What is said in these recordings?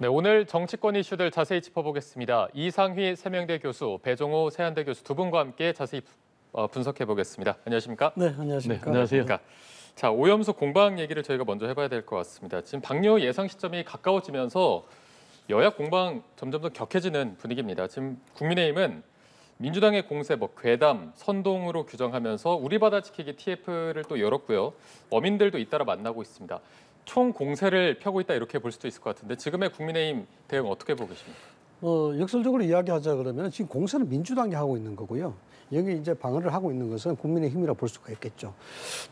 네, 오늘 정치권 이슈들 자세히 짚어보겠습니다. 이상휘 세명대 교수, 배종호 세한대 교수 두 분과 함께 자세히 어, 분석해 보겠습니다. 안녕하십니까? 네, 안녕하십니까? 네, 안녕하세요. 네, 자, 오염수 공방 얘기를 저희가 먼저 해봐야 될 것 같습니다. 지금 방류 예상 시점이 가까워지면서 여야 공방 점점 더 격해지는 분위기입니다. 지금 국민의힘은 민주당의 공세, 뭐 괴담, 선동으로 규정하면서 우리 바다 지키기 TF를 또 열었고요. 어민들도 잇따라 만나고 있습니다. 총 공세를 펴고 있다 이렇게 볼 수도 있을 것 같은데 지금의 국민의힘 대응 어떻게 보고 계십니까? 어, 역설적으로 이야기하자 그러면 지금 공세는 민주당이 하고 있는 거고요. 여기 이제 방어를 하고 있는 것은 국민의힘이라 볼 수가 있겠죠.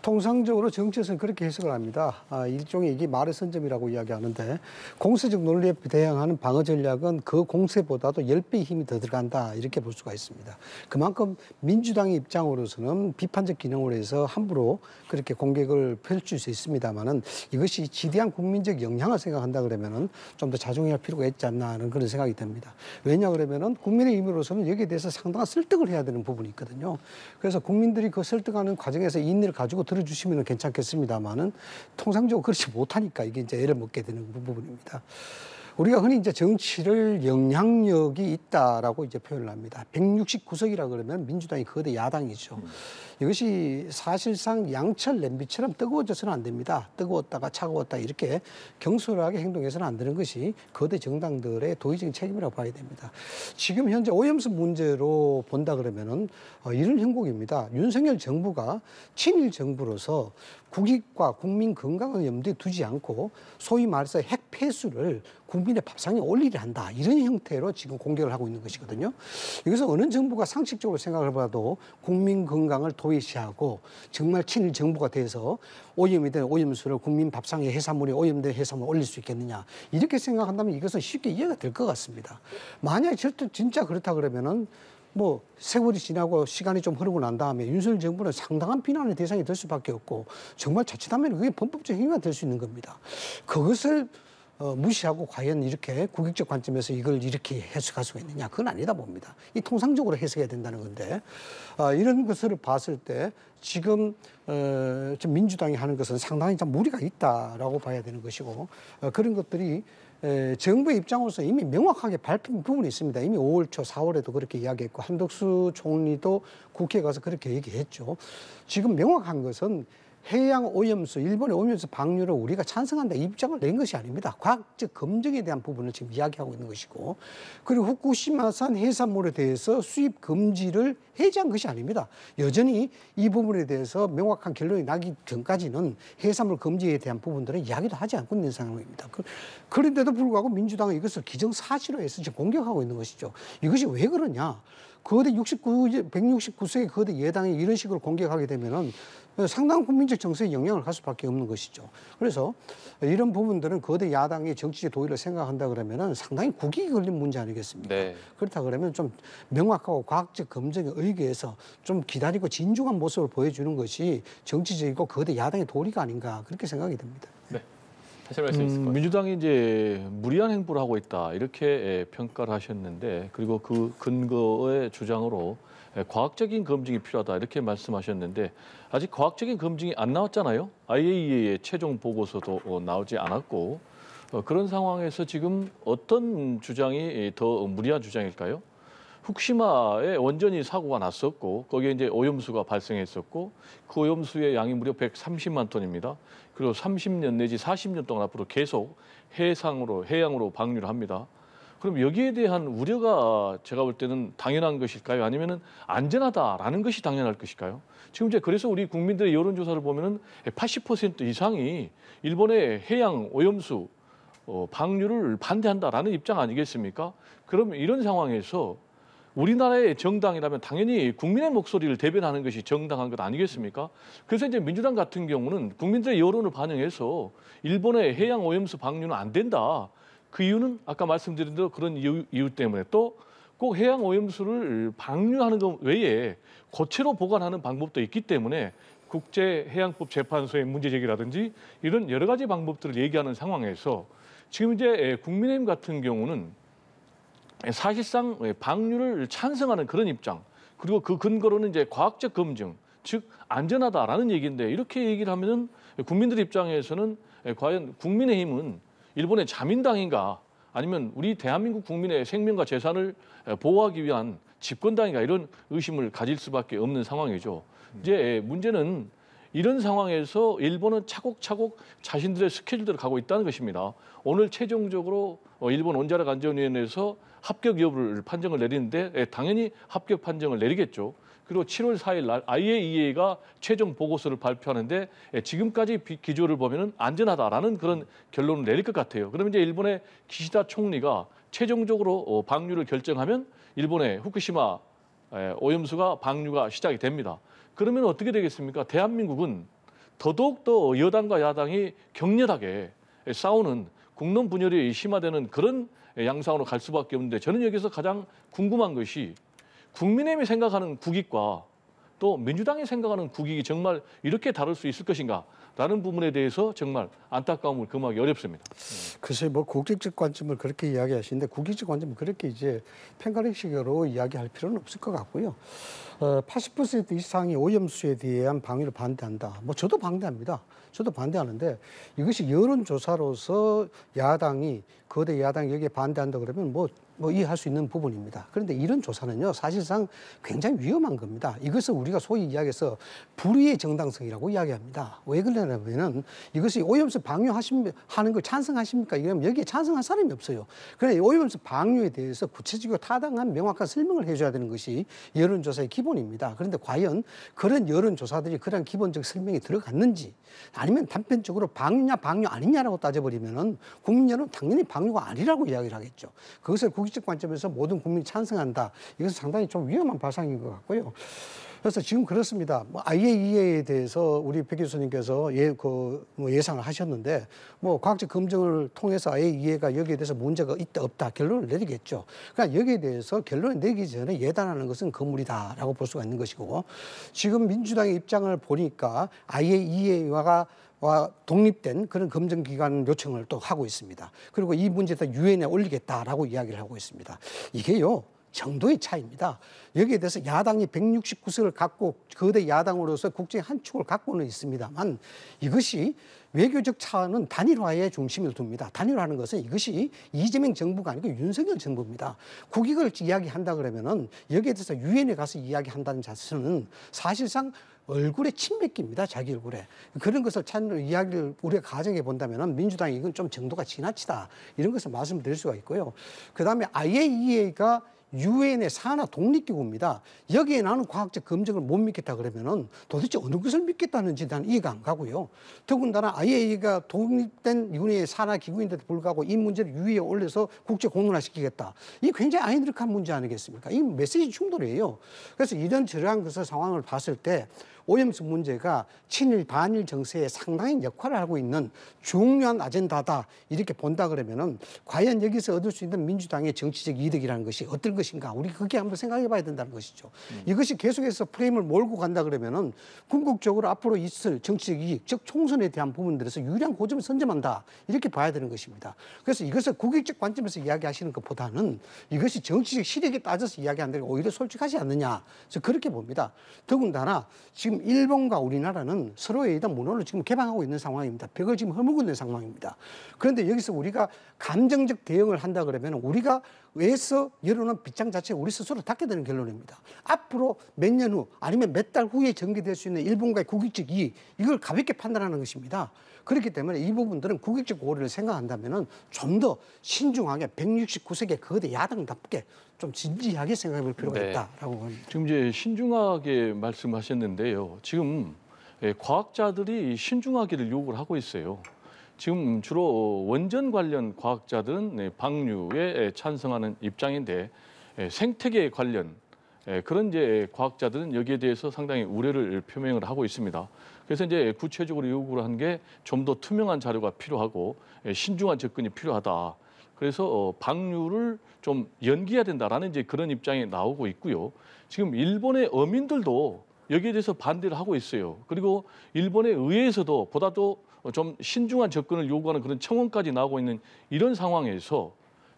통상적으로 정치에서는 그렇게 해석을 합니다. 아, 일종의 이게 말의 선점이라고 이야기하는데 공세적 논리에 대항하는 방어 전략은 그 공세보다도 열배의 힘이 더 들어간다 이렇게 볼 수가 있습니다. 그만큼 민주당의 입장으로서는 비판적 기능으로 해서 함부로 그렇게 공격을 펼칠 수 있습니다만은 이것이 지대한 국민적 영향을 생각한다 그러면은 좀 더 자중해야 할 필요가 있지 않나 하는 그런 생각이 듭니다. 겁니다. 왜냐 그러면은 국민의힘으로서는 여기에 대해서 상당한 설득을 해야 되는 부분이 있거든요. 그래서 국민들이 그 설득하는 과정에서 인내를 가지고 들어주시면 괜찮겠습니다만은 통상적으로 그렇지 못하니까 이게 이제 애를 먹게 되는 부분입니다. 우리가 흔히 이제 정치를 영향력이 있다라고 이제 표현을 합니다. 169석이라 그러면 민주당이 거대 야당이죠. 음. 이것이 사실상 양철 냄비처럼 뜨거워져서는 안 됩니다. 뜨거웠다가 차가웠다 이렇게 경솔하게 행동해서는 안 되는 것이 거대 정당들의 도의적인 책임이라고 봐야 됩니다. 지금 현재 오염수 문제로 본다 그러면은 어, 이런 형국입니다. 윤석열 정부가 친일 정부로서 국익과 국민 건강을 염두에 두지 않고 소위 말해서 핵폐수를 국민의 밥상에 올리려 한다. 이런 형태로 지금 공격을 하고 있는 것이거든요. 여기서 어느 정부가 상식적으로 생각을 해봐도 국민 건강을 도외시하고 정말 친일 정부가 돼서 오염이 된 오염수를 국민 밥상에 해산물이 오염된 해산물 올릴 수 있겠느냐. 이렇게 생각한다면 이것은 쉽게 이해가 될 것 같습니다. 만약에 진짜 그렇다 그러면은 뭐 세월이 지나고 시간이 좀 흐르고 난 다음에 윤석열 정부는 상당한 비난의 대상이 될 수밖에 없고 정말 자칫하면 그게 범법적 행위가 될 수 있는 겁니다. 그것을 어, 무시하고 과연 이렇게 국익적 관점에서 이걸 이렇게 해석할 수가 있느냐 그건 아니다 봅니다. 이 통상적으로 해석해야 된다는 건데 어, 이런 것을 봤을 때 지금 어, 지 민주당이 하는 것은 상당히 참 무리가 있다라고 봐야 되는 것이고 어, 그런 것들이 정부의 입장으로서 이미 명확하게 밝힌 부분이 있습니다. 이미 5월 초, 4월에도 그렇게 이야기했고 한덕수 총리도 국회에 가서 그렇게 얘기했죠. 지금 명확한 것은 해양 오염수, 일본의 오염수 방류를 우리가 찬성한다 입장을 낸 것이 아닙니다. 과학적 검증에 대한 부분을 지금 이야기하고 있는 것이고 그리고 후쿠시마산 해산물에 대해서 수입 금지를 해제한 것이 아닙니다. 여전히 이 부분에 대해서 명확한 결론이 나기 전까지는 해산물 금지에 대한 부분들은 이야기도 하지 않고 있는 상황입니다. 그, 그 런데도 불구하고 민주당은 이것을 기정사실화 해서 지금 공격하고 있는 것이죠. 이것이 왜 그러냐. 거대 69, 169세의 거대 예당이 이런 식으로 공격하게 되면은 상당 한 국민적 정서에 영향을 할 수밖에 없는 것이죠. 그래서 이런 부분들은 거대 야당의 정치적 도의를 생각한다 그러면은 상당히 국익이 걸린 문제 아니겠습니까? 네. 그렇다 그러면 좀 명확하고 과학적 검증에 의거해서 좀 기다리고 진중한 모습을 보여주는 것이 정치적이고 거대 야당의 도리가 아닌가 그렇게 생각이 듭니다. 네. 다시 말씀 음, 있을 요 민주당이 이제 무리한 행보를 하고 있다 이렇게 예, 평가를 하셨는데 그리고 그 근거의 주장으로 예, 과학적인 검증이 필요하다 이렇게 말씀하셨는데 아직 과학적인 검증이 안 나왔잖아요. IAEA의 최종 보고서도 어, 나오지 않았고 어, 그런 상황에서 지금 어떤 주장이 더 무리한 주장일까요? 후쿠시마에 원전이 사고가 났었고 거기에 이제 오염수가 발생했었고 그 오염수의 양이 무려 130만 톤입니다. 그리고 30년 내지 40년 동안 앞으로 계속 해상으로 해양으로 방류를 합니다. 그럼 여기에 대한 우려가 제가 볼 때는 당연한 것일까요? 아니면은 안전하다라는 것이 당연할 것일까요? 지금 이제 그래서 우리 국민들의 여론조사를 보면은 80% 이상이 일본의 해양 오염수 어, 방류를 반대한다라는 입장 아니겠습니까? 그럼 이런 상황에서 우리나라의 정당이라면 당연히 국민의 목소리를 대변하는 것이 정당한 것 아니겠습니까? 그래서 이제 민주당 같은 경우는 국민들의 여론을 반영해서 일본의 해양 오염수 방류는 안 된다. 그 이유는 아까 말씀드린 대로 그런 이유, 이유 때문에 또 꼭 해양 오염수를 방류하는 것 외에 고체로 보관하는 방법도 있기 때문에 국제해양법 재판소의 문제 제기라든지 이런 여러 가지 방법들을 얘기하는 상황에서 지금 이제 국민의힘 같은 경우는 사실상 방류를 찬성하는 그런 입장 그리고 그 근거로는 이제 과학적 검증 즉 안전하다라는 얘기인데 이렇게 얘기를 하면은 국민들 입장에서는 과연 국민의힘은 일본의 자민당인가 아니면 우리 대한민국 국민의 생명과 재산을 보호하기 위한 집권당인가 이런 의심을 가질 수밖에 없는 상황이죠. 음. 이제 문제는 이런 상황에서 일본은 차곡차곡 자신들의 스케줄대로 가고 있다는 것입니다. 오늘 최종적으로 어, 일본 원자력 안전위원회에서 합격 여부를 판정을 내리는데 당연히 합격 판정을 내리겠죠. 그리고 7월 4일 날 IAEA가 최종 보고서를 발표하는데 예, 지금까지 기조를 보면 안전하다라는 그런 결론을 내릴 것 같아요. 그러면 이제 일본의 기시다 총리가 최종적으로 어, 방류를 결정하면 일본의 후쿠시마 예, 오염수가 방류가 시작이 됩니다. 그러면 어떻게 되겠습니까? 대한민국은 더더욱더 여당과 야당이 격렬하게 예, 싸우는 국론 분열이 심화되는 그런 양상으로 갈 수밖에 없는데 저는 여기서 가장 궁금한 것이 국민의힘이 생각하는 국익과 또 민주당이 생각하는 국익이 정말 이렇게 다를 수 있을 것인가 라는 부분에 대해서 정말 안타까움을 금하기 어렵습니다. 네. 글쎄 뭐 국익적 관점을 그렇게 이야기하시는데 국익적 관점을 그렇게 이제 편가르식으로 이야기할 필요는 없을 것 같고요. 어, 80% 이상이 오염수에 대한 방위를 반대한다. 뭐 저도 반대합니다. 저도 반대하는데 이것이 여론조사로서 야당이 거대 야당이 여기에 반대한다 그러면 뭐뭐 이해할 수 있는 부분입니다. 그런데 이런 조사는요, 사실상 굉장히 위험한 겁니다. 이것을 우리가 소위 이야기해서 불의의 정당성이라고 이야기합니다. 왜 그러냐면은 이것이 오염수 방류하는 걸 찬성하십니까? 이러면 여기에 찬성할 사람이 없어요. 그래니 오염수 방류에 대해서 구체적으로 타당한 명확한 설명을 해줘야 되는 것이 여론조사의 기본입니다. 그런데 과연 그런 여론조사들이 그런 기본적 설명이 들어갔는지 아니면 단편적으로 방류냐 방류 아니냐라고 따져버리면은 국민 여론 당연히 방류가 아니라고 이야기를 하겠죠. 그것을 국 공익적 관점에서 모든 국민이 찬성한다. 이것은 상당히 좀 위험한 발상인 것 같고요. 그래서 지금 그렇습니다. 뭐 IAEA에 대해서 우리 백 교수님께서 예, 그, 뭐 예상을 하셨는데 뭐 과학적 검증을 통해서 IAEA가 여기에 대해서 문제가 있다 없다 결론을 내리겠죠. 그러니까 여기에 대해서 결론을 내기 전에 예단하는 것은 거물이다라고 볼 수가 있는 것이고 지금 민주당의 입장을 보니까 IAEA가 와 독립된 그런 검증 기관 요청을 또 하고 있습니다. 그리고 이 문제에서 유엔에 올리겠다라고 이야기를 하고 있습니다. 이게요. 정도의 차이입니다. 여기에 대해서 야당이 169석을 갖고 거대 야당으로서 국제한 축을 갖고는 있습니다만 이것이 외교적 차원은 단일화에 중심을 둡니다. 단일화하는 것은 이것이 이재명 정부가 아니고 윤석열 정부입니다. 국익을 이야기한다 그러면은 여기에 대해서 유엔에 가서 이야기한다는 자체는 사실상 얼굴에 침뱉기입니다 자기 얼굴에. 그런 것을 찾는 이야기를 우리가 가정해 본다면 민주당이 이건 좀 정도가 지나치다. 이런 것을 말씀드릴 수가 있고요. 그다음에 IAEA가 유엔의 산하 독립기구입니다. 여기에 나는 과학적 검증을 못 믿겠다 그러면은 도대체 어느 것을 믿겠다는지 나는 이해가 안 가고요. 더군다나 IAEA가 독립된 유엔의 산하 기구인데도 불구하고 이 문제를 유의에 올려서 국제 공론화시키겠다. 이 굉장히 아이들릭한 문제 아니겠습니까? 이 메시지 충돌이에요. 그래서 이런 저러한 것을 상황을 봤을 때 오염수 문제가 친일 반일 정세에 상당히 역할을 하고 있는 중요한 아젠다다 이렇게 본다 그러면은 과연 여기서 얻을 수 있는 민주당의 정치적 이득이라는 것이 어떨 것인가 우리 그게 한번 생각해 봐야 된다는 것이죠. 음. 이것이 계속해서 프레임을 몰고 간다 그러면은 궁극적으로 앞으로 있을 정치적 이익 즉 총선에 대한 부분들에서 유리한 고점을 선점한다 이렇게 봐야 되는 것입니다. 그래서 이것을 국익적 관점에서 이야기하시는 것보다는 이것이 정치적 실익에 따져서 이야기한다는 오히려 솔직하지 않느냐 그래서 그렇게 봅니다. 더군다나 지금 지금 일본과 우리나라는 서로에 의한 문호를 지금 개방하고 있는 상황입니다. 벽을 지금 허물고 있는 상황입니다. 그런데 여기서 우리가 감정적 대응을 한다 그러면 우리가 왜서 열어놓은 빗장 자체 우리 스스로 닫게 되는 결론입니다. 앞으로 몇 년 후 아니면 몇 달 후에 전개될 수 있는 일본과의 국익적 이익 이걸 가볍게 판단하는 것입니다. 그렇기 때문에 이 부분들은 국익적 고리를 생각한다면 좀 더 신중하게 169세기 거대 야당답게 좀 진지하게 생각해 볼 필요가 네. 있다라고 합니다. 지금 이제 신중하게 말씀하셨는데요. 지금 예, 과학자들이 신중하기를 요구를 하고 있어요. 지금 주로 원전 관련 과학자들은 예, 방류에 예, 찬성하는 입장인데 생태계 관련 그런 이제 과학자들은 여기에 대해서 상당히 우려를 표명을 하고 있습니다. 그래서 이제 구체적으로 요구를 한 게 좀 더 투명한 자료가 필요하고 예, 신중한 접근이 필요하다. 그래서 어, 방류를 좀 연기해야 된다라는 이제 그런 입장이 나오고 있고요. 지금 일본의 어민들도 여기에 대해서 반대를 하고 있어요. 그리고 일본의 의회에서도 보다도 좀 신중한 접근을 요구하는 그런 청원까지 나오고 있는 이런 상황에서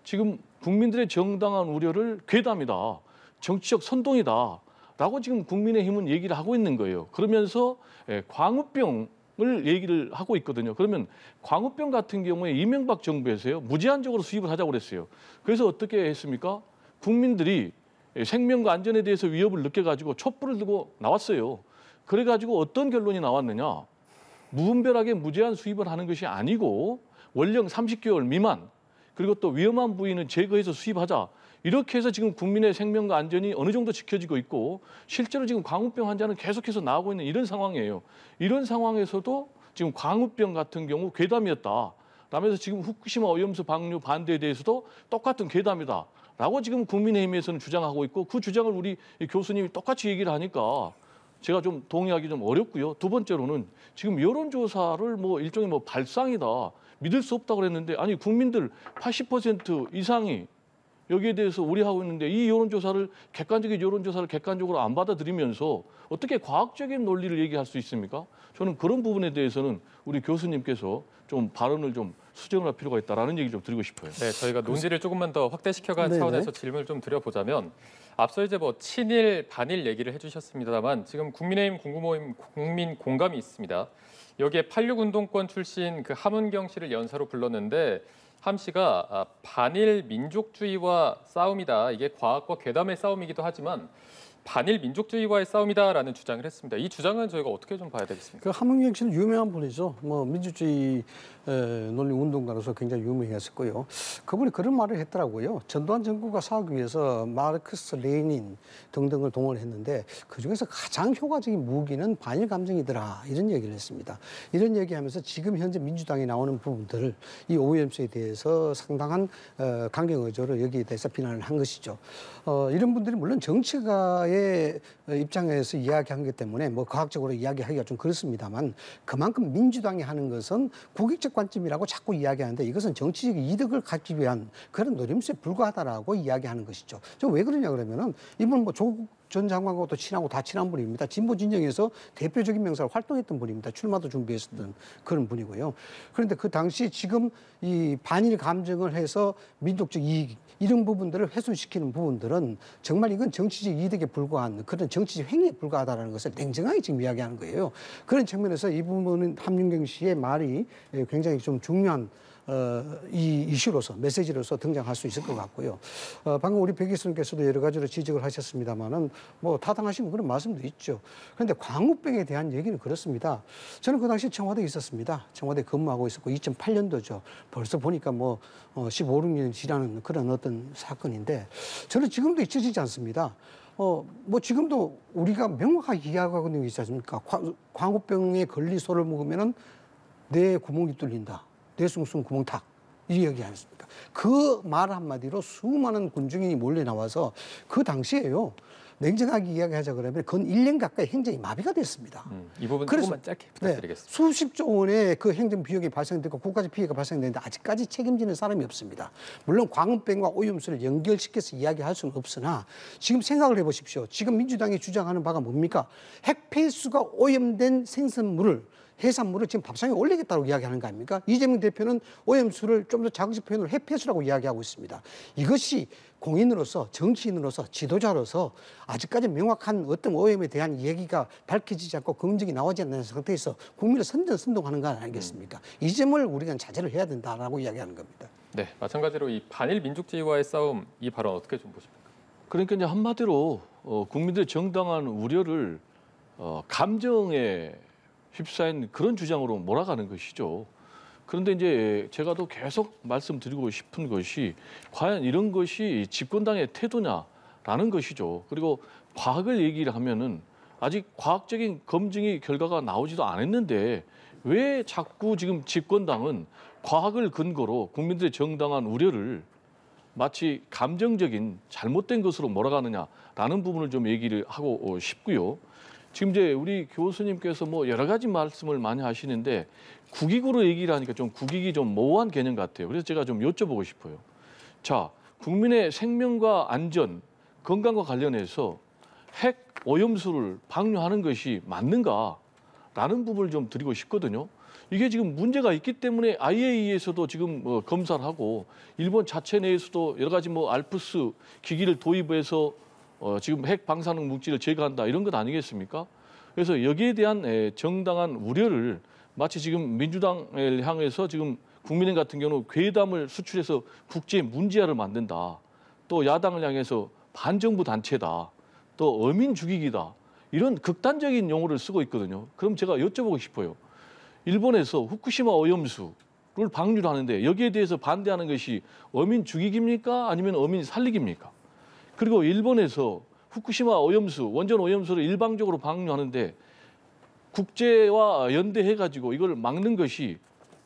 지금 국민들의 정당한 우려를 괴담이다. 정치적 선동이다. 라고 지금 국민의힘은 얘기를 하고 있는 거예요. 그러면서 예, 광우병 을 얘기를 하고 있거든요. 그러면 광우병 같은 경우에 이명박 정부에서요 무제한적으로 수입을 하자고 그랬어요. 그래서 어떻게 했습니까? 국민들이 예, 생명과 안전에 대해서 위협을 느껴가지고 촛불을 들고 나왔어요. 그래가지고 어떤 결론이 나왔느냐? 무분별하게 무제한 수입을 하는 것이 아니고 원령 30개월 미만 그리고 또 위험한 부위는 제거해서 수입하자 이렇게 해서 지금 국민의 생명과 안전이 어느 정도 지켜지고 있고 실제로 지금 광우병 환자는 계속해서 나오고 있는 이런 상황이에요. 이런 상황에서도 지금 광우병 같은 경우 괴담이었다. 라면서 지금 후쿠시마 오염수 방류 반대에 대해서도 똑같은 괴담이다. 라고 지금 국민의힘에서는 주장하고 있고 그 주장을 우리 교수님이 똑같이 얘기를 하니까 제가 좀 동의하기 좀 어렵고요. 두 번째로는 지금 여론조사를 뭐 일종의 뭐 발상이다. 믿을 수 없다고 그랬는데 아니 국민들 80% 이상이 여기에 대해서 우려하고 있는데 이 여론조사를 객관적인 여론조사를 객관적으로 안 받아들이면서 어떻게 과학적인 논리를 얘기할 수 있습니까? 저는 그런 부분에 대해서는 우리 교수님께서 좀 발언을 좀 수정을 할 필요가 있다라는 얘기 를좀 드리고 싶어요. 네, 저희가 그 논의를 조금만 더 확대시켜간 네네. 차원에서 질문을 좀 드려보자면 앞서 이제 뭐 친일, 반일 얘기를 해주셨습니다만 지금 국민의힘 공모임 구 국민 공감이 있습니다. 여기에 86 운동권 출신 그 함은경 씨를 연사로 불렀는데 함 씨가 아, 반일 민족주의와 싸움이다. 이게 과학과 괴담의 싸움이기도 하지만 반일 민족주의와의 싸움이다라는 주장을 했습니다. 이 주장은 저희가 어떻게 좀 봐야 되겠습니까? 그 함흥경 씨는 유명한 분이죠. 뭐 민주주의 논리 운동가로서 굉장히 유명했었고요. 그분이 그런 말을 했더라고요. 전두환 정부가 사기 위해서 마르크스, 레닌 등등을 동원했는데 그 중에서 가장 효과적인 무기는 반일 감정이더라 이런 얘기를 했습니다. 이런 얘기하면서 지금 현재 민주당이 나오는 부분들을 이 OMC에 대해서 상당한 어, 강경 의조를 여기에 대해서 비난을 한 것이죠. 어, 이런 분들이 물론 정치가의 과학의 어, 입장에서 이야기한 것 때문에 뭐 과학적으로 이야기하기가 좀 그렇습니다만 그만큼 민주당이 하는 것은 국익적 관점이라고 자꾸 이야기하는데 이것은 정치적 이득을 갖기 위한 그런 노림수에 불과하다라고 이야기하는 것이죠. 저 왜 그러냐 그러면은 이분 뭐 조국 전 장관과도 친하고 다 친한 분입니다. 진보 진영에서 대표적인 명사로 활동했던 분입니다. 출마도 준비했었던 그런 분이고요. 그런데 그 당시 지금 이 반일 감정을 해서 민족적 이익 이런 부분들을 훼손시키는 부분들은 정말 이건 정치적 이득에 불과한 그런 정치적 행위에 불과하다는 것을 냉정하게 지금 이야기하는 거예요. 그런 측면에서 이 부분은 함윤경 씨의 말이 예, 굉장히 좀 중요한 어, 이 이슈로서 메시지로서 등장할 수 있을 것 같고요. 어, 방금 우리 백 교수님께서도 여러 가지로 지적을 하셨습니다만은 뭐 타당하신 그런 말씀도 있죠. 그런데 광우병에 대한 얘기는 그렇습니다. 저는 그 당시 청와대에 있었습니다. 청와대 근무하고 있었고 2008년도죠. 벌써 보니까 뭐 15, 어, 16년 지나는 그런 어떤 사건인데 저는 지금도 잊혀지지 않습니다. 어, 뭐 지금도 우리가 명확하게 이야기하고 있는 게 있지 않습니까? 광우병에 걸린 소를 먹으면은 뇌 구멍이 뚫린다. 뇌숭숭 구멍 탁. 이 이야기 아니었습니까? 그말 한마디로 수많은 군중이 몰려 나와서 그 당시에요. 냉정하게 이야기하자 그러면 그건 1년 가까이 행정이 마비가 됐습니다. 음, 이 부분 그래서, 조금만 짧게 네, 부탁드리겠습니다. 네, 수십조 원의 그 행정 비용이 발생되고 국가적 피해가 발생되는데 아직까지 책임지는 사람이 없습니다. 물론 광우병과 오염수를 연결시켜서 이야기할 수는 없으나 지금 생각을 해보십시오. 지금 민주당이 주장하는 바가 뭡니까? 핵폐수가 오염된 생선물을 해산물을 지금 밥상에 올리겠다고 이야기하는 거 아닙니까? 이재명 대표는 오염수를 좀 더 자극적 표현으로 해폐수라고 이야기하고 있습니다. 이것이 공인으로서 정치인으로서 지도자로서 아직까지 명확한 어떤 오염에 대한 얘기가 밝혀지지 않고 검증이 나오지 않는 상태에서 국민을 선전선동하는 건 아니겠습니까? 음. 이 점을 우리가 자제를 해야 된다라고 이야기하는 겁니다. 네, 마찬가지로 이 반일 민족주의와의 싸움 이 발언 어떻게 좀 보십니까? 그러니까 이제 한마디로 어, 국민들의 정당한 우려를 어, 감정에 휩싸인 그런 주장으로 몰아가는 것이죠. 그런데 이제 제가 또 계속 말씀드리고 싶은 것이 과연 이런 것이 집권당의 태도냐라는 것이죠. 그리고 과학을 얘기를 하면은 아직 과학적인 검증이 결과가 나오지도 않았는데 왜 자꾸 지금 집권당은 과학을 근거로 국민들의 정당한 우려를 마치 감정적인 잘못된 것으로 몰아가느냐라는 부분을 좀 얘기를 하고 싶고요. 지금 이제 우리 교수님께서 뭐 여러 가지 말씀을 많이 하시는데 국익으로 얘기를 하니까 좀 국익이 좀 모호한 개념 같아요. 그래서 제가 좀 여쭤보고 싶어요. 자, 국민의 생명과 안전, 건강과 관련해서 핵 오염수를 방류하는 것이 맞는가라는 부분을 좀 드리고 싶거든요. 이게 지금 문제가 있기 때문에 IAEA에서도 지금 뭐 검사를 하고 일본 자체 내에서도 여러 가지 뭐 알프스 기기를 도입해서 어, 지금 핵 방사능 묵지를 제거한다 이런 것 아니겠습니까? 그래서 여기에 대한 에, 정당한 우려를 마치 지금 민주당을 향해서 지금 국민의 같은 경우 괴담을 수출해서 국제 문제화를 만든다. 또 야당을 향해서 반정부 단체다. 또 어민 죽이기다. 이런 극단적인 용어를 쓰고 있거든요. 그럼 제가 여쭤보고 싶어요. 일본에서 후쿠시마 오염수를 방류하는데 를 여기에 대해서 반대하는 것이 어민 죽이기입니까? 아니면 어민 살리기입니까? 그리고 일본에서 후쿠시마 오염수, 원전 오염수를 일방적으로 방류하는데 국제와 연대해가지고 이걸 막는 것이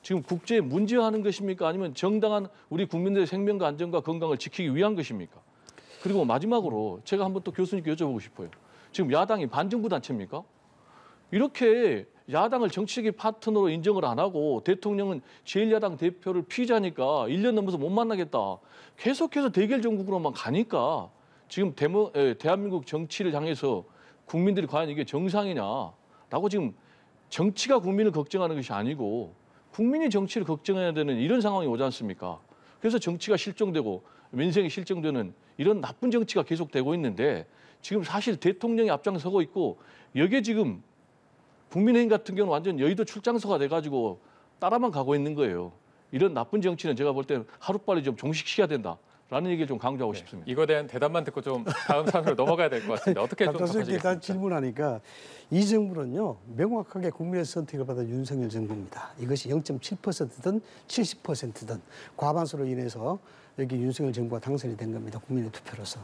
지금 국제 문제하는 것입니까? 아니면 정당한 우리 국민들의 생명과 안전과 건강을 지키기 위한 것입니까? 그리고 마지막으로 제가 한번 또 교수님께 여쭤보고 싶어요. 지금 야당이 반정부 단체입니까? 이렇게 야당을 정치적인 파트너로 인정을 안 하고 대통령은 제1야당 대표를 피자니까 1년 넘어서 못 만나겠다. 계속해서 대결 정국으로만 가니까 지금 대모, 대한민국 정치를 향해서 국민들이 과연 이게 정상이냐라고 지금 정치가 국민을 걱정하는 것이 아니고 국민이 정치를 걱정해야 되는 이런 상황이 오지 않습니까? 그래서 정치가 실종되고 민생이 실종되는 이런 나쁜 정치가 계속되고 있는데 지금 사실 대통령이 앞장서고 있고 여기에 지금 국민의힘 같은 경우는 완전 여의도 출장소가 돼가지고 따라만 가고 있는 거예요. 이런 나쁜 정치는 제가 볼 때는 하루빨리 좀 종식시켜야 된다. 라는 얘기를 좀 강조하고 네. 싶습니다. 이거에 대한 대답만 듣고 좀 다음 사안으로 넘어가야 될 것 같습니다. 어떻게 좀 답하시겠습니까? 일단 질문하니까 이 정부는요. 명확하게 국민의 선택을 받은 윤석열 정부입니다. 이것이 0.7%든 70%든 과반수로 인해서 여기 윤석열 정부가 당선이 된 겁니다. 국민의 투표로서.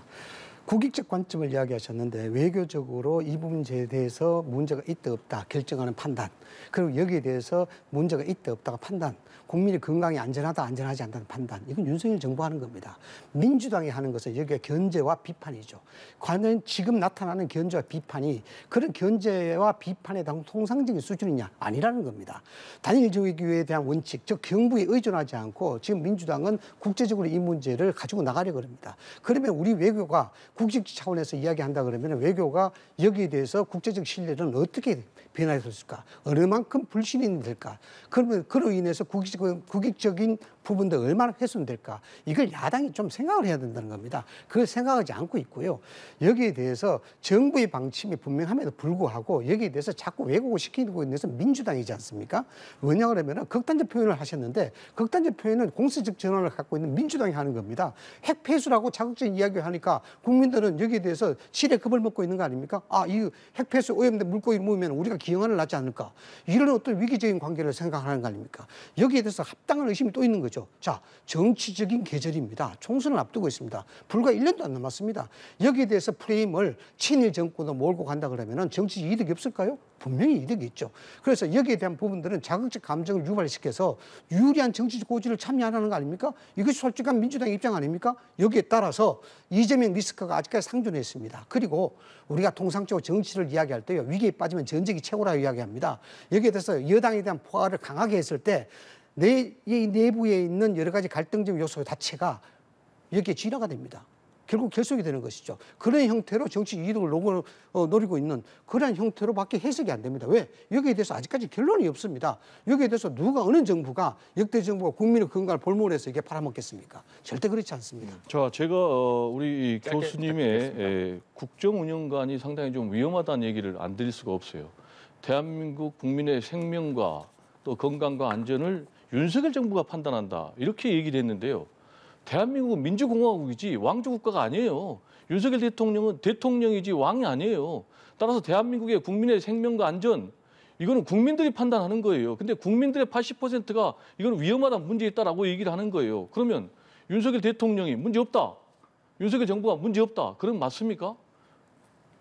국익적 관점을 이야기하셨는데 외교적으로 이 부분에 대해서 문제가 있다 없다 결정하는 판단 그리고 여기에 대해서 문제가 있다 없다가 판단 국민의 건강이 안전하다 안전하지 않다는 판단 이건 윤석열 정부 하는 겁니다. 민주당이 하는 것은 여기가 견제와 비판이죠. 과연 지금 나타나는 견제와 비판이 그런 견제와 비판에 대한 통상적인 수준이냐 아니라는 겁니다. 단일조기에 대한 원칙 즉 경부에 의존하지 않고 지금 민주당은 국제적으로 이 문제를 가지고 나가려고 합니다. 그러면 우리 외교가 국익 차원에서 이야기한다 그러면 외교가 여기에 대해서 국제적 신뢰는 어떻게 변화했을까? 어느 만큼 불신이 될까? 그러면 그로 인해서 국익적 국익적인 부분도 얼마나 훼손될까 이걸 야당이 좀 생각을 해야 된다는 겁니다. 그걸 생각하지 않고 있고요. 여기에 대해서 정부의 방침이 분명함에도 불구하고 여기에 대해서 자꾸 왜곡을 시키고 있는 것은 민주당이지 않습니까? 왜냐 그러면 극단적 표현을 하셨는데 극단적 표현은 공세적 전환을 갖고 있는 민주당이 하는 겁니다. 핵폐수라고 자극적인 이야기를 하니까 국민들은 여기에 대해서 시대급을 먹고 있는 거 아닙니까? 아, 이 핵폐수 오염된 물고기 모으면 우리가 기형안을 낳지 않을까? 이런 어떤 위기적인 관계를 생각하는 거 아닙니까? 여기에 대해서 합당한 의심이 또 있는 거죠. 있죠. 자, 정치적인 계절입니다. 총선을 앞두고 있습니다. 불과 1년도 안 남았습니다. 여기에 대해서 프레임을 친일 정권으로 몰고 간다 그러면 정치 이득이 없을까요? 분명히 이득이 있죠. 그래서 여기에 대한 부분들은 자극적 감정을 유발시켜서 유리한 정치적 고지를 참여하는 거 아닙니까? 이것이 솔직한 민주당 입장 아닙니까? 여기에 따라서 이재명 리스크가 아직까지 상존해 있습니다. 그리고 우리가 통상적으로 정치를 이야기할 때요. 위기에 빠지면 전쟁이 최고라 이야기합니다. 여기에 대해서 여당에 대한 포화를 강하게 했을 때 내, 이 내부에 있는 여러 가지 갈등적 요소 자체가 여기에 진화가 됩니다. 결국 결속이 되는 것이죠. 그런 형태로 정치 이득을 노고, 어, 노리고 있는 그러한 형태로밖에 해석이 안 됩니다. 왜? 여기에 대해서 아직까지 결론이 없습니다. 여기에 대해서 누가 어느 정부가 역대 정부가 국민의 건강을 볼모해서 이게 팔아먹겠습니까? 절대 그렇지 않습니다. 음. 자, 제가 어, 우리 교수님의 에, 예, 국정운영관이 상당히 좀 위험하다는 얘기를 안 드릴 수가 없어요. 대한민국 국민의 생명과 또 건강과 안전을 윤석열 정부가 판단한다 이렇게 얘기를 했는데요. 대한민국은 민주공화국이지 왕조국가가 아니에요. 윤석열 대통령은 대통령이지 왕이 아니에요. 따라서 대한민국의 국민의 생명과 안전 이거는 국민들이 판단하는 거예요. 근데 국민들의 80%가 이건 위험하다 문제 있다라고 얘기를 하는 거예요. 그러면 윤석열 대통령이 문제 없다. 윤석열 정부가 문제 없다. 그럼 맞습니까?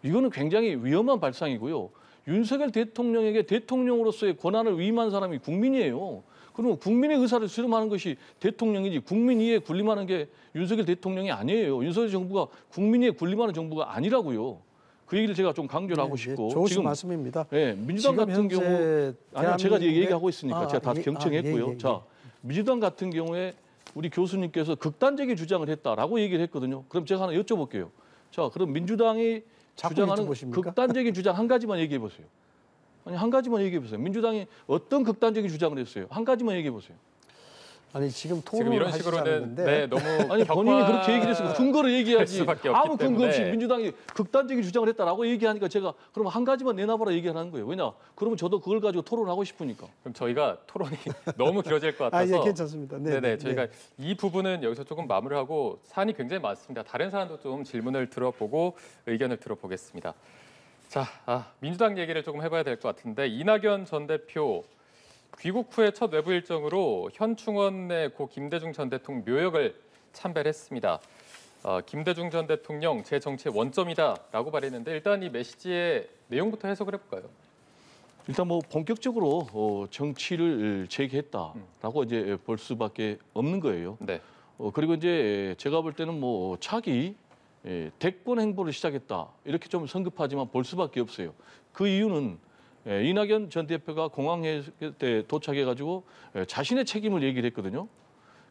이거는 굉장히 위험한 발상이고요. 윤석열 대통령에게 대통령으로서의 권한을 위임한 사람이 국민이에요. 그러면 국민의 의사를 수렴하는 것이 대통령이지 국민위에 군림하는 게 윤석열 대통령이 아니에요. 윤석열 정부가 국민위에 군림하는 정부가 아니라고요. 그 얘기를 제가 좀 강조를 하고 네, 네, 싶고 예, 예, 지금 말씀입니다. 예, 민주당 같은 경우 아니 제가 얘기하고 있으니까 아, 제가 다 예, 아, 경청했고요. 아, 자 예. 민주당 같은 경우에 우리 교수님께서 극단적인 주장을 했다라고 얘기를 했거든요. 그럼 제가 하나 여쭤볼게요. 자 그럼 민주당이 주장하는 극단적인 주장 한 가지만 얘기해 보세요. 아니 한 가지만 얘기해 보세요. 민주당이 어떤 극단적인 주장을 했어요? 한 가지만 얘기해 보세요. 아니 지금 토론 지금 이런 식으로는 네, 너무 아니 본인이 그렇게 얘기를 했으니 근거를 얘기해야지 아무 근거 없이 때문에. 민주당이 극단적인 주장을 했다라고 얘기하니까 제가 그럼 한 가지만 내놔봐라 얘기하는 거예요. 왜냐? 그러면 저도 그걸 가지고 토론하고 싶으니까. 그럼 저희가 토론이 너무 길어질 것 같아서 아, 예, 괜찮습니다. 네, 네, 저희가 네. 이 부분은 여기서 조금 마무리하고 사안이 굉장히 많습니다. 다른 사안도 좀 질문을 들어보고 의견을 들어보겠습니다. 자, 아, 민주당 얘기를 조금 해봐야 될 것 같은데 이낙연 전 대표 귀국 후에 첫 외부 일정으로 현충원내 고 김대중 전 대통령 묘역을 참배했습니다. 어, 김대중 전 대통령 제 정치의 원점이다라고 말했는데 일단 이 메시지의 내용부터 해석을 해볼까요? 일단 뭐 본격적으로 어, 정치를 재개했다라고 음. 이제 볼 수밖에 없는 거예요. 네. 어, 그리고 이제 제가 볼 때는 뭐 차기 예, 대권 행보를 시작했다. 이렇게 좀 성급하지만 볼 수밖에 없어요. 그 이유는 예, 이낙연 전 대표가 공항에 때 도착해가지고 예, 자신의 책임을 얘기를 했거든요.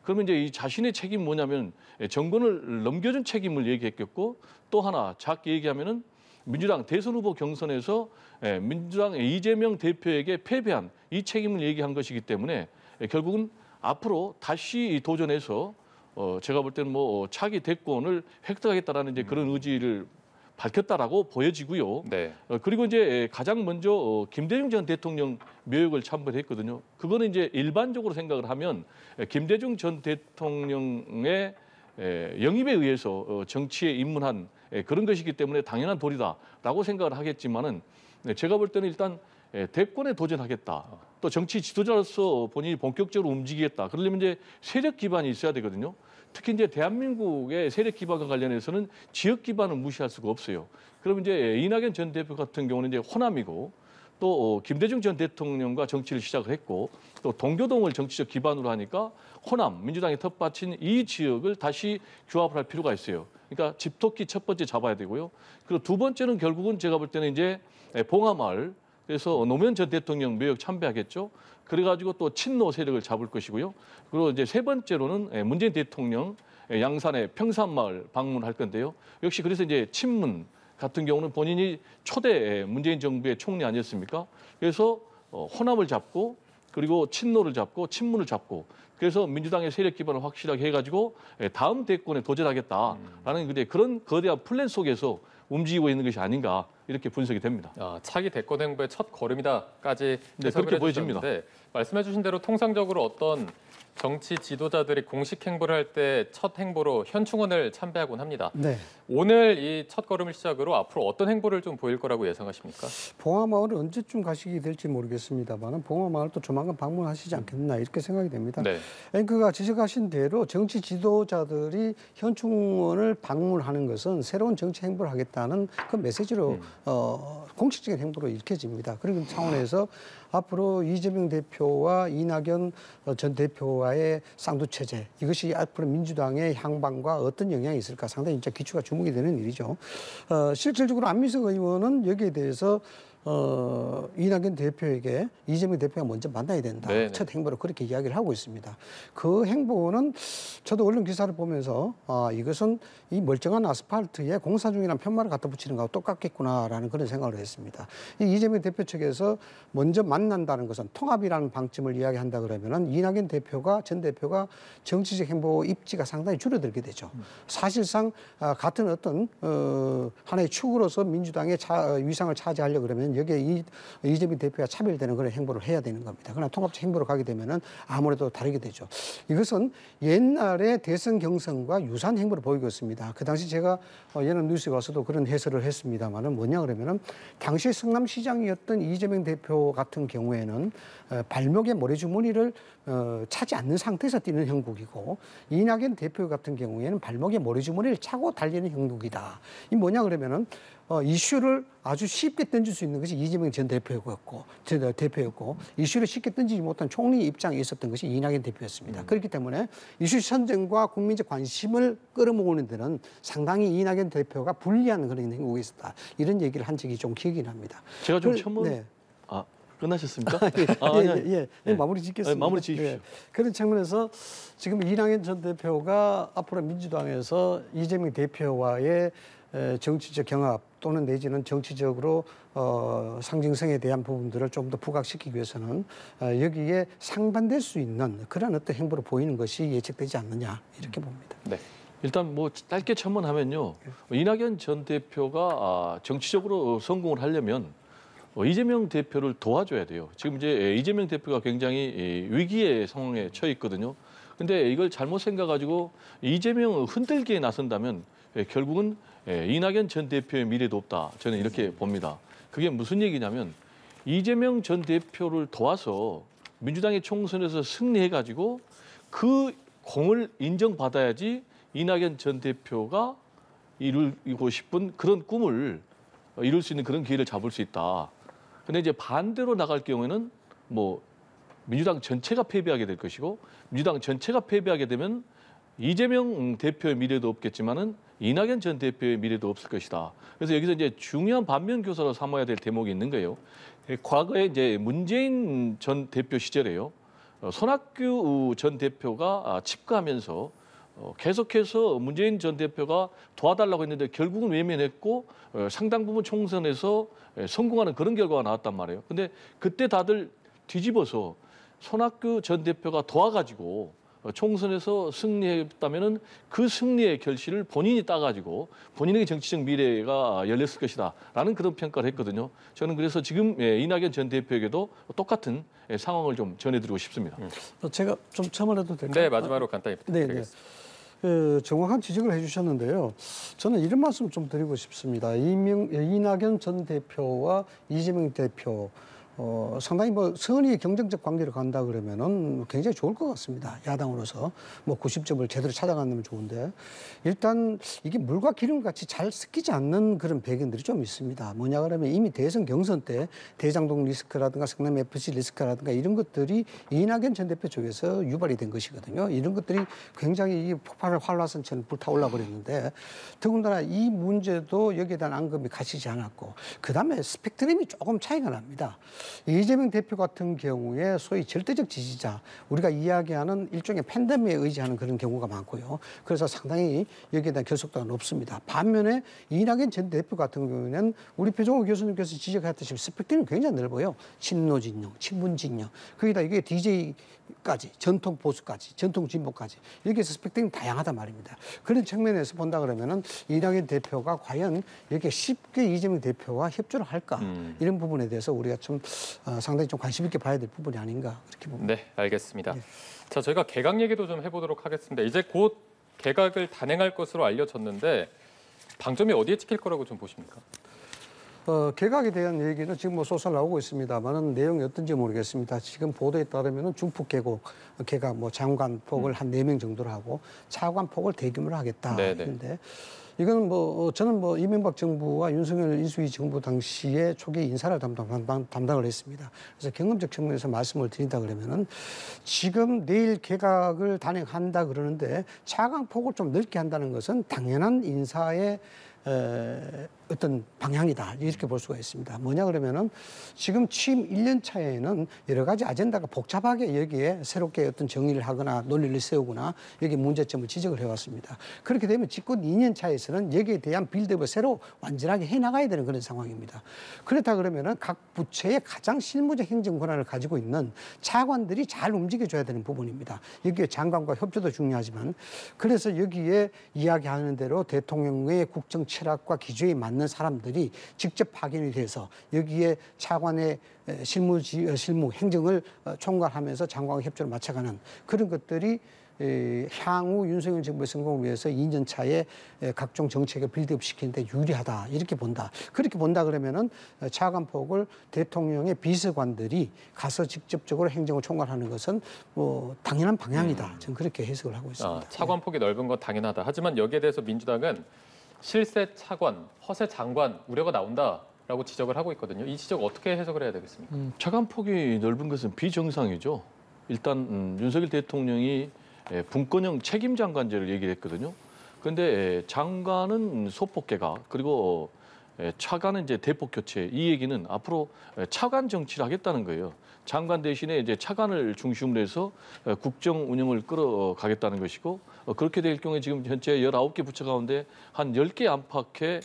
그러면 이제 이 자신의 책임 뭐냐면 예, 정권을 넘겨준 책임을 얘기했겠고 또 하나 작게 얘기하면은 민주당 대선 후보 경선에서 예, 민주당 이재명 대표에게 패배한 이 책임을 얘기한 것이기 때문에 예, 결국은 앞으로 다시 도전해서 어, 제가 볼 때는 뭐 어, 차기 대권을 획득하겠다라는 이제 그런 음. 의지를 밝혔다라고 보여지고요. 네. 어, 그리고 이제 예, 가장 먼저 어, 김대중 전 대통령 묘역을 참배했거든요. 그거는 이제 일반적으로 생각을 하면 예, 김대중 전 대통령의 에, 예, 영입에 의해서 어, 정치에 입문한 에, 그런 것이기 때문에 당연한 도리다라고 생각을 하겠지만은 제가 볼 때는 일단 예, 대권에 도전하겠다. 어. 또 정치 지도자로서 본인이 본격적으로 움직이겠다. 그러려면 이제 세력 기반이 있어야 되거든요. 특히 이제 대한민국의 세력 기반과 관련해서는 지역 기반은 무시할 수가 없어요. 그러면 이제 이낙연 전 대표 같은 경우는 이제 호남이고 또 어, 김대중 전 대통령과 정치를 시작을 했고 또 동교동을 정치적 기반으로 하니까 호남 민주당이 텃밭인 이 지역을 다시 규합을 할 필요가 있어요. 그러니까 집토끼 첫 번째 잡아야 되고요. 그리고 두 번째는 결국은 제가 볼 때는 이제 예, 봉하마을 그래서 노무현 전 대통령 묘역 참배하겠죠. 그래가지고 또 친노 세력을 잡을 것이고요. 그리고 이제 세 번째로는 예, 문재인 대통령 예, 양산의 평산마을 방문할 건데요. 역시 그래서 이제 친문 같은 경우는 본인이 초대 예, 문재인 정부의 총리 아니었습니까? 그래서 혼합을 어, 잡고 그리고 친노를 잡고 친문을 잡고 그래서 민주당의 세력 기반을 확실하게 해가지고 다음 대권에 도전하겠다라는 음. 그런 거대한 플랜 속에서 움직이고 있는 것이 아닌가 이렇게 분석이 됩니다. 아, 차기 대권 행보의 첫 걸음이다까지 네, 그렇게 보여집니다. 말씀해주신 대로 통상적으로 어떤 정치 지도자들이 공식 행보를 할 때 첫 행보로 현충원을 참배하곤 합니다. 네. 오늘 이 첫 걸음을 시작으로 앞으로 어떤 행보를 좀 보일 거라고 예상하십니까? 봉화마을을 언제쯤 가시게 될지 모르겠습니다만 봉화마을 또 조만간 방문하시지 음. 않겠나 이렇게 생각이 됩니다. 네. 앵커가 지적하신 대로 정치 지도자들이 현충원을 방문하는 것은 새로운 정치 행보를 하겠다는 그 메시지로 음. 어, 공식적인 행보로 읽혀집니다. 그런 아. 차원에서 앞으로 이재명 대표와 이낙연 전 대표와의 쌍두체제 이것이 앞으로 민주당의 향방과 어떤 영향이 있을까 상당히 진짜 기초가 주목이 되는 일이죠. 어, 실질적으로 안민석 의원은 여기에 대해서 어, 이낙연 대표에게 이재명 대표가 먼저 만나야 된다. 네네. 첫행보를 그렇게 이야기를 하고 있습니다. 그 행보는 저도 언론 기사를 보면서 아, 이것은 이 멀쩡한 아스팔트에 공사 중이라는 편말을 갖다 붙이는 거하고 똑같겠구나라는 그런 생각을 했습니다. 이 이재명 대표 측에서 먼저 만난다는 것은 통합이라는 방침을 이야기한다 그러면은 이낙연 대표가 전 대표가 정치적 행보 입지가 상당히 줄어들게 되죠. 음. 사실상 아, 같은 어떤 어, 하나의 축으로서 민주당의 차, 위상을 차지하려 그러면 여기에 이, 이재명 대표가 차별되는 그런 행보를 해야 되는 겁니다. 그러나 통합적 행보로 가게 되면은 아무래도 다르게 되죠. 이것은 옛날에 대선 경선과 유사한 행보를 보이고 있습니다. 그 당시 제가 어, 예능 뉴스에 와서도 그런 해설을 했습니다만은 뭐냐 그러면은 당시 성남시장이었던 이재명 대표 같은 경우에는 어, 발목에 모래주머니를 어, 차지 않는 상태에서 뛰는 형국이고 이낙연 대표 같은 경우에는 발목에 모래주머니를 차고 달리는 형국이다. 이 뭐냐 그러면은 어, 이슈를 아주 쉽게 던질 수 있는 것이 이재명 전 대표였고, 전 대표였고, 이슈를 쉽게 던지지 못한 총리 입장에 있었던 것이 이낙연 대표였습니다. 음. 그렇기 때문에 이슈 선정과 국민적 관심을 끌어모으는 데는 상당히 이낙연 대표가 불리한 그런 행위가 있었다. 이런 얘기를 한 적이 좀 기억이 납니다. 제가 좀 첨언. 네. 아, 끝나셨습니까? 아, 예, 아, 예, 예, 예. 예. 마무리 짓겠습니다. 예, 마무리 짓십시오 예. 그런 측면에서 지금 이낙연 전 대표가 앞으로 민주당에서 이재명 대표와의 정치적 경합 또는 내지는 정치적으로 어, 상징성에 대한 부분들을 좀 더 부각시키기 위해서는 어, 여기에 상반될 수 있는 그런 어떤 행보로 보이는 것이 예측되지 않느냐 이렇게 봅니다. 네. 일단 뭐 짧게 첨언하면요. 예. 이낙연 전 대표가 아, 정치적으로 어, 성공을 하려면 어, 이재명 대표를 도와줘야 돼요. 지금 이제 이재명 대표가 굉장히 위기의 상황에 처해 있거든요. 근데 이걸 잘못 생각가지고 이재명을 흔들기에 나선다면 결국은 예, 이낙연 전 대표의 미래도 없다. 저는 이렇게 봅니다. 그게 무슨 얘기냐면 이재명 전 대표를 도와서 민주당의 총선에서 승리해가지고 그 공을 인정받아야지 이낙연 전 대표가 이루고 싶은 그런 꿈을 이룰 수 있는 그런 기회를 잡을 수 있다. 근데 이제 반대로 나갈 경우에는 뭐 민주당 전체가 패배하게 될 것이고 민주당 전체가 패배하게 되면 이재명 대표의 미래도 없겠지만은 이낙연 전 대표의 미래도 없을 것이다. 그래서 여기서 이제 중요한 반면 교사로 삼아야 될 대목이 있는 거예요. 과거에 이제 문재인 전 대표 시절에요. 어, 손학규 전 대표가 아, 집가하면서 어, 계속해서 문재인 전 대표가 도와달라고 했는데 결국은 외면했고 어, 상당 부분 총선에서 성공하는 그런 결과가 나왔단 말이에요. 근데 그때 다들 뒤집어서 손학규 전 대표가 도와가지고 어, 총선에서 승리했다면은 그 승리의 결실을 본인이 따가지고 본인에게 정치적 미래가 열렸을 것이다라는 그런 평가를 했거든요. 저는 그래서 지금 예, 이낙연 전 대표에게도 똑같은 예, 상황을 좀 전해드리고 싶습니다. 음. 어, 제가 좀 첨언해도 될까요? 네, 마지막으로 간단히 네, 네. 부탁드리겠습니다. 그 정확한 지적을 해주셨는데요. 저는 이런 말씀 을좀 드리고 싶습니다. 이명, 예, 이낙연 전 대표와 이재명 대표 어, 상당히 뭐 선의 경쟁적 관계를 간다 그러면은 굉장히 좋을 것 같습니다. 야당으로서 뭐 90점을 제대로 찾아가면 좋은데 일단 이게 물과 기름 같이 잘 섞이지 않는 그런 배경들이 좀 있습니다. 뭐냐 그러면 이미 대선 경선 때 대장동 리스크라든가 성남 FC 리스크라든가 이런 것들이 이낙연 전 대표 쪽에서 유발이 된 것이거든요. 이런 것들이 굉장히 이 폭발을 활화선처럼 불타올라 버렸는데 더군다나 이 문제도 여기에 대한 언금이가시지 않았고 그다음에 스펙트럼이 조금 차이가 납니다. 이재명 대표 같은 경우에 소위 절대적 지지자 우리가 이야기하는 일종의 팬덤에 의지하는 그런 경우가 많고요. 그래서 상당히 여기에 대한 결속도가 높습니다. 반면에 이낙연 전 대표 같은 경우에는 우리 표정호 교수님께서 지적하셨듯이 스펙트럼이 굉장히 넓어요. 친노 진영, 친문 진영, 거기다 이게 DJ까지, 전통 보수까지, 전통 진보까지 여기에서 스펙트럼이 다양하단 말입니다. 그런 측면에서 본다 그러면은 이낙연 대표가 과연 이렇게 쉽게 이재명 대표와 협조를 할까 음. 이런 부분에 대해서 우리가 좀 아, 상당히 좀 관심 있게 봐야 될 부분이 아닌가 그렇게 봅니다. 네, 알겠습니다. 네. 자, 저희가 개각 얘기도 좀 해보도록 하겠습니다. 이제 곧 개각을 단행할 것으로 알려졌는데 방점이 어디에 찍힐 거라고 좀 보십니까? 어, 개각에 대한 얘기는 지금 뭐 소설 나오고 있습니다만은 내용이 어떤지 모르겠습니다. 지금 보도에 따르면 중폭 계곡 개각 뭐 장관 폭을 음. 한네 명 정도로 하고 차관 폭을 대규모로 하겠다. 네네. 네. 했는데 이건 뭐 어, 저는 뭐 이명박 정부와 윤석열 인수위 정부 당시에 초기 인사를 담당, 담당을 했습니다. 그래서 경험적 측면에서 말씀을 드린다 그러면은 지금 내일 개각을 단행한다 그러는데 차강 폭을 좀 넓게 한다는 것은 당연한 인사의 에, 어떤 방향이다 이렇게 볼 수가 있습니다. 뭐냐 그러면은 지금 취임 1년 차에는 여러 가지 아젠다가 복잡하게 여기에 새롭게 어떤 정의를 하거나 논리를 세우거나 여기 문제점을 지적을 해왔습니다. 그렇게 되면 직권 2년 차에서는 여기에 대한 빌드업을 새로 완전하게 해나가야 되는 그런 상황입니다. 그렇다 그러면은 각 부처의 가장 실무적 행정 권한을 가지고 있는 차관들이 잘 움직여줘야 되는 부분입니다. 여기에 장관과 협조도 중요하지만 그래서 여기에 이야기하는 대로 대통령의 국정 철학과 기조에 맞는 않는 사람들이 직접 파견이 돼서 여기에 차관의 실무 어, 실무 행정을 어, 총괄하면서 장관과 협조를 마쳐가는 그런 것들이 향후 윤석열 정부의 성공을 위해서 2년 차에 각종 정책을 빌드업 시키는데 유리하다 이렇게 본다. 그렇게 본다 그러면은 어, 차관폭을 대통령의 비서관들이 가서 직접적으로 행정을 총괄하는 것은 뭐 당연한 방향이다. 음. 저는 그렇게 해석을 하고 있습니다. 아, 차관폭이 넓은 건 당연하다. 하지만 여기에 대해서 민주당은 실세 차관, 허세 장관 우려가 나온다라고 지적을 하고 있거든요. 이 지적 어떻게 해석을 해야 되겠습니까? 음, 차관 폭이 넓은 것은 비정상이죠. 일단 음, 윤석열 대통령이 예, 분권형 책임 장관제를 얘기했거든요. 그런데 예, 장관은 소폭개가 그리고 예, 차관은 이제 대폭 교체. 이 얘기는 앞으로 예, 차관 정치를 하겠다는 거예요. 장관 대신에 이제 차관을 중심으로 해서 예, 국정 운영을 끌어가겠다는 것이고 어, 그렇게 될 경우에 지금 현재 열아홉 개 부처 가운데 한 열 개 안팎의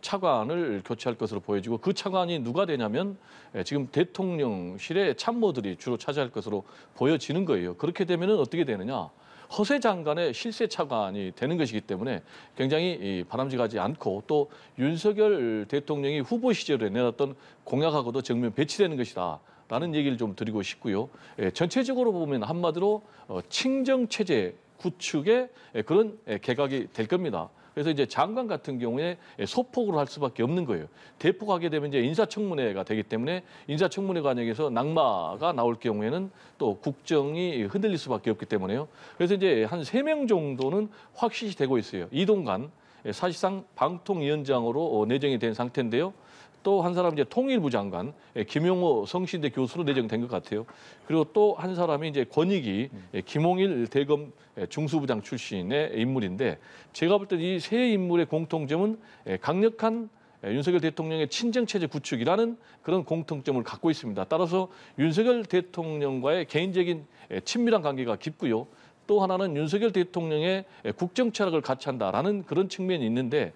차관을 교체할 것으로 보여지고 그 차관이 누가 되냐면 지금 대통령실의 참모들이 주로 차지할 것으로 보여지는 거예요. 그렇게 되면 어떻게 되느냐. 허세 장관의 실세 차관이 되는 것이기 때문에 굉장히 바람직하지 않고 또 윤석열 대통령이 후보 시절에 내놨던 공약하고도 정면 배치되는 것이다. 라는 얘기를 좀 드리고 싶고요. 전체적으로 보면 한마디로 칭정체제 어, 구축의 그런 개각이 될 겁니다. 그래서 이제 장관 같은 경우에 소폭으로 할 수밖에 없는 거예요. 대폭하게 되면 이제 인사청문회가 되기 때문에 인사청문회 과정에서 낙마가 나올 경우에는 또 국정이 흔들릴 수밖에 없기 때문에요. 그래서 이제 한 세 명 정도는 확실시 되고 있어요. 이동관 사실상 방통위원장으로 내정이 된 상태인데요. 또한 사람 이제 통일부 장관 예, 김용호 성신대 교수로 내정된 것 같아요. 그리고 또 한 사람이 이제 권익이 예, 김홍일 대검 예, 중수부장 출신의 인물인데 제가 볼 때 이 세 인물의 공통점은 강력한 윤석열 대통령의 친정 체제 구축이라는 그런 공통점을 갖고 있습니다. 따라서 윤석열 대통령과의 개인적인 친밀한 관계가 깊고요. 또 하나는 윤석열 대통령의 국정 철학을 같이 한다라는 그런 측면이 있는데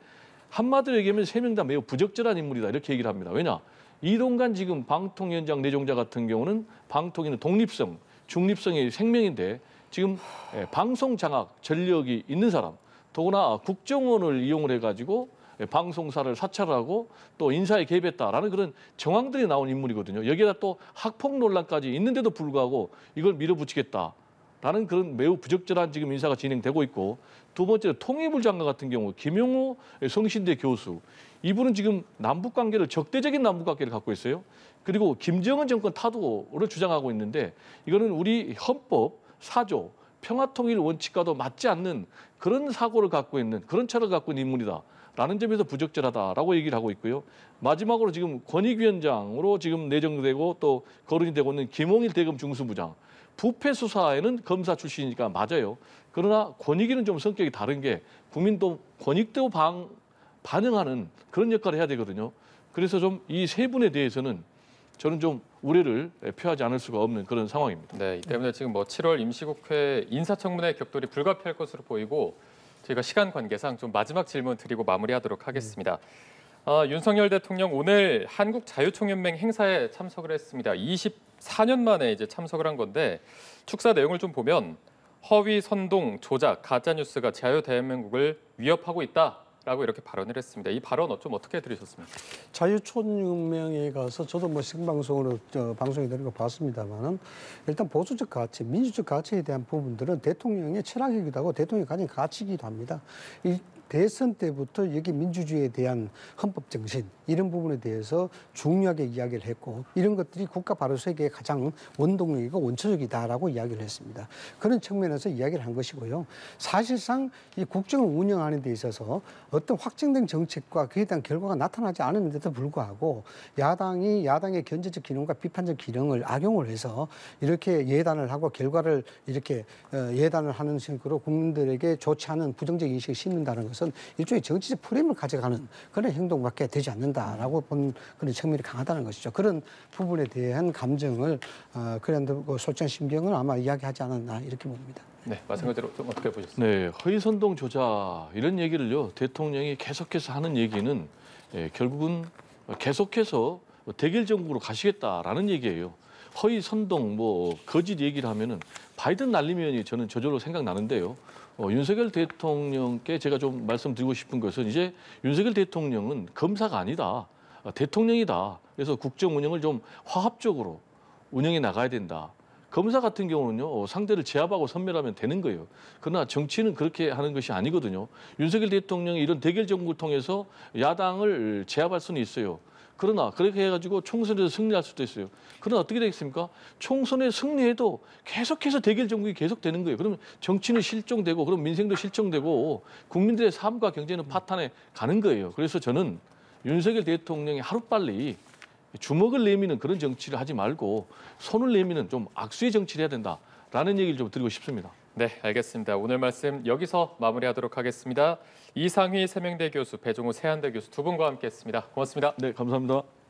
한마디로 얘기하면 세 명 다 매우 부적절한 인물이다 이렇게 얘기를 합니다. 왜냐? 이동간 지금 방통위원장 내정자 같은 경우는 방통위는 독립성, 중립성의 생명인데 지금 예, 방송 장악 전력이 있는 사람, 더구나 국정원을 이용을 해가지고 예, 방송사를 사찰하고 또 인사에 개입했다라는 그런 정황들이 나온 인물이거든요. 여기에다 또 학폭 논란까지 있는데도 불구하고 이걸 밀어붙이겠다. 라는 그런 매우 부적절한 지금 인사가 진행되고 있고 두 번째로 통일부 장관 같은 경우 김용호 성신대 교수 이분은 지금 남북 관계를 적대적인 남북 관계를 갖고 있어요. 그리고 김정은 정권 타도를 주장하고 있는데 이거는 우리 헌법 사조 평화통일 원칙과도 맞지 않는 그런 사고를 갖고 있는 그런 철을 갖고 있는 인물이다. 라는 점에서 부적절하다라고 얘기를 하고 있고요. 마지막으로 지금 권익위원장으로 지금 내정되고 또 거론이 되고 있는 김홍일 대검 중수부장. 부패 수사에는 검사 출신이니까 맞아요. 그러나 권익위는 좀 성격이 다른 게 국민도 권익도 방, 반영하는 그런 역할을 해야 되거든요. 그래서 좀 이 세 분에 대해서는 저는 좀 우려를 표하지 않을 수가 없는 그런 상황입니다. 네, 이 때문에 지금 뭐 7월 임시국회 인사청문회 격돌이 불가피할 것으로 보이고 저희가 시간 관계상 좀 마지막 질문 드리고 마무리하도록 하겠습니다. 음. 아, 윤석열 대통령 오늘 한국 자유총연맹 행사에 참석을 했습니다. 24년 만에 이제 참석을 한 건데 축사 내용을 좀 보면 허위 선동 조작 가짜 뉴스가 자유 대한민국을 위협하고 있다라고 이렇게 발언을 했습니다. 이 발언 어, 좀 어떻게 들으셨습니까? 자유총연맹에 가서 저도 뭐 생방송으로 방송이 되는 거 봤습니다만은 일단 보수적 가치, 민주적 가치에 대한 부분들은 대통령의 철학이기도 하고 대통령이 가진 가치이기도 합니다. 이, 대선 때부터 여기 민주주의에 대한 헌법 정신 이런 부분에 대해서 중요하게 이야기를 했고 이런 것들이 국가 바로 세계의 가장 원동력이고 원초적이다라고 이야기를 했습니다. 그런 측면에서 이야기를 한 것이고요. 사실상 이 국정을 운영하는 데 있어서 어떤 확정된 정책과 그에 대한 결과가 나타나지 않았는데도 불구하고 야당이 야당의 견제적 기능과 비판적 기능을 악용을 해서 이렇게 예단을 하고 결과를 이렇게 어, 예단을 하는 식으로 국민들에게 좋지 않은 부정적 인식을 심는다는 것은 것은 일종의 정치적 프레임을 가져가는 그런 행동밖에 되지 않는다라고 본 그런 측면이 강하다는 것이죠. 그런 부분에 대한 감정을 어, 그랜드 그 소장 심경을 아마 이야기하지 않았나 이렇게 봅니다. 네, 마찬가지로 좀 어떻게 보셨습니까? 네, 허위 선동 조작 이런 얘기를요 대통령이 계속해서 하는 얘기는 예, 결국은 계속해서 대결 정국으로 가시겠다라는 얘기예요. 허위 선동 뭐 거짓 얘기를 하면은 바이든 날리면 저는 저절로 생각나는데요. 어, 윤석열 대통령께 제가 좀 말씀드리고 싶은 것은 이제 윤석열 대통령은 검사가 아니다. 아, 대통령이다. 그래서 국정 운영을 좀 화합적으로 운영해 나가야 된다. 검사 같은 경우는요, 어, 상대를 제압하고 선멸하면 되는 거예요. 그러나 정치는 그렇게 하는 것이 아니거든요. 윤석열 대통령이 이런 대결 정국을 통해서 야당을 제압할 수는 있어요. 그러나 그렇게 해가지고 총선에서 승리할 수도 있어요. 그러나 어떻게 되겠습니까? 총선에 승리해도 계속해서 대결 정국이 계속 되는 거예요. 그러면 정치는 실종되고 그럼 민생도 실종되고 국민들의 삶과 경제는 파탄에 가는 거예요. 그래서 저는 윤석열 대통령이 하루빨리 주먹을 내미는 그런 정치를 하지 말고 손을 내미는 좀 악수의 정치를 해야 된다라는 얘기를 좀 드리고 싶습니다. 네, 알겠습니다. 오늘 말씀 여기서 마무리하도록 하겠습니다. 이상희 세명대 교수, 배종우 세한대 교수 두 분과 함께했습니다. 고맙습니다. 네, 감사합니다.